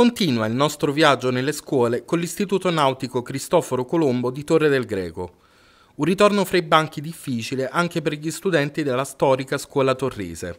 Continua il nostro viaggio nelle scuole con l'Istituto Nautico Cristoforo Colombo di Torre del Greco. Un ritorno fra i banchi difficile anche per gli studenti della storica scuola torrese.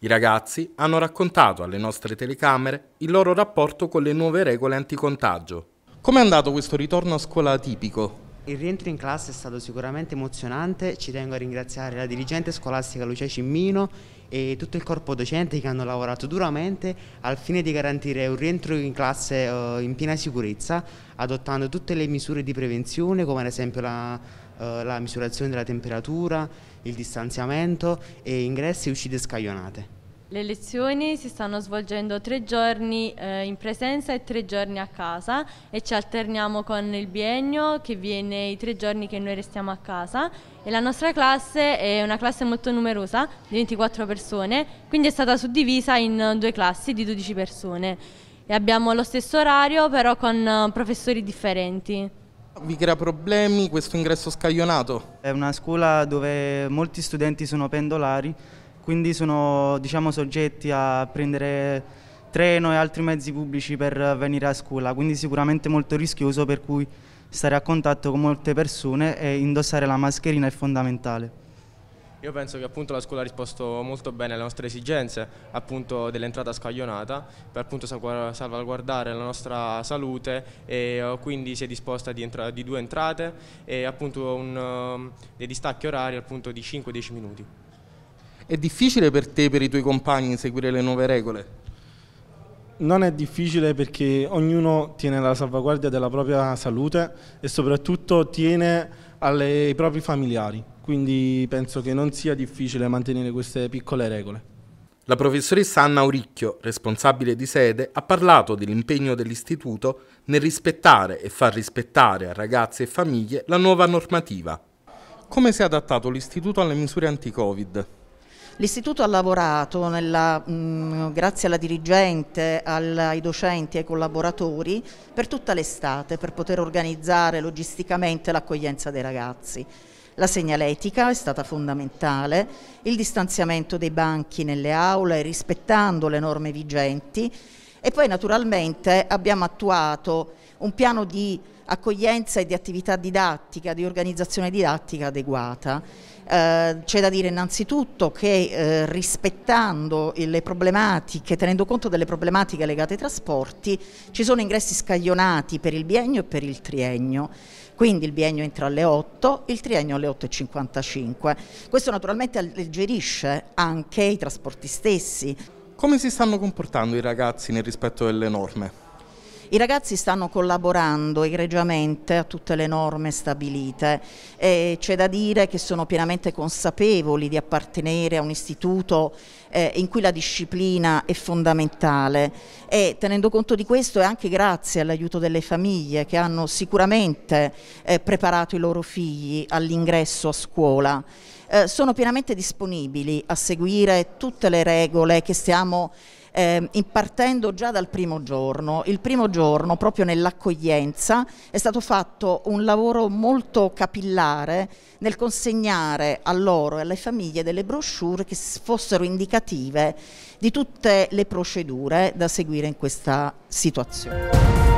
I ragazzi hanno raccontato alle nostre telecamere il loro rapporto con le nuove regole anticontagio. Com'è andato questo ritorno a scuola atipico? Il rientro in classe è stato sicuramente emozionante, ci tengo a ringraziare la dirigente scolastica Lucia Cimmino e tutto il corpo docente che hanno lavorato duramente al fine di garantire un rientro in classe eh, in piena sicurezza, adottando tutte le misure di prevenzione come ad esempio la, eh, la misurazione della temperatura, il distanziamento e ingressi e uscite scaglionate. Le lezioni si stanno svolgendo tre giorni eh, in presenza e tre giorni a casa e ci alterniamo con il biennio che viene i tre giorni che noi restiamo a casa e la nostra classe è una classe molto numerosa di 24 persone quindi è stata suddivisa in due classi di 12 persone e abbiamo lo stesso orario però con eh, professori differenti. Vi crea problemi questo ingresso scaglionato? È una scuola dove molti studenti sono pendolari quindi sono diciamo, soggetti a prendere treno e altri mezzi pubblici per venire a scuola, quindi sicuramente molto rischioso per cui stare a contatto con molte persone e indossare la mascherina è fondamentale. Io penso che appunto la scuola ha risposto molto bene alle nostre esigenze appunto dell'entrata scaglionata per appunto salvaguardare la nostra salute e eh, quindi si è disposta di, di due entrate e appunto un, ehm, dei distacchi orari appunto di 5-10 minuti. È difficile per te e per i tuoi compagni seguire le nuove regole? Non è difficile perché ognuno tiene la salvaguardia della propria salute e soprattutto tiene alle, ai propri familiari, quindi penso che non sia difficile mantenere queste piccole regole. La professoressa Anna Auricchio, responsabile di sede, ha parlato dell'impegno dell'istituto nel rispettare e far rispettare a ragazzi e famiglie la nuova normativa. Come si è adattato l'istituto alle misure anti-Covid? L'Istituto ha lavorato, nella, mh, mm, grazie alla dirigente, al, ai docenti e ai collaboratori, per tutta l'estate per poter organizzare logisticamente l'accoglienza dei ragazzi. La segnaletica è stata fondamentale, il distanziamento dei banchi nelle aule rispettando le norme vigenti e poi naturalmente abbiamo attuato un piano di accoglienza e di attività didattica, di organizzazione didattica adeguata. Eh, c'è da dire innanzitutto che eh, rispettando le problematiche, tenendo conto delle problematiche legate ai trasporti, ci sono ingressi scaglionati per il biennio e per il triennio. Quindi il biennio entra alle 8, il triennio alle 8.55. Questo naturalmente alleggerisce anche i trasporti stessi. Come si stanno comportando i ragazzi nel rispetto delle norme? I ragazzi stanno collaborando egregiamente a tutte le norme stabilite e c'è da dire che sono pienamente consapevoli di appartenere a un istituto eh, in cui la disciplina è fondamentale e tenendo conto di questo è anche grazie all'aiuto delle famiglie che hanno sicuramente eh, preparato i loro figli all'ingresso a scuola. Eh, sono pienamente disponibili a seguire tutte le regole che stiamo eh, partendo già dal primo giorno. Il primo giorno, proprio nell'accoglienza, è stato fatto un lavoro molto capillare nel consegnare a loro e alle famiglie delle brochure che fossero indicative di tutte le procedure da seguire in questa situazione.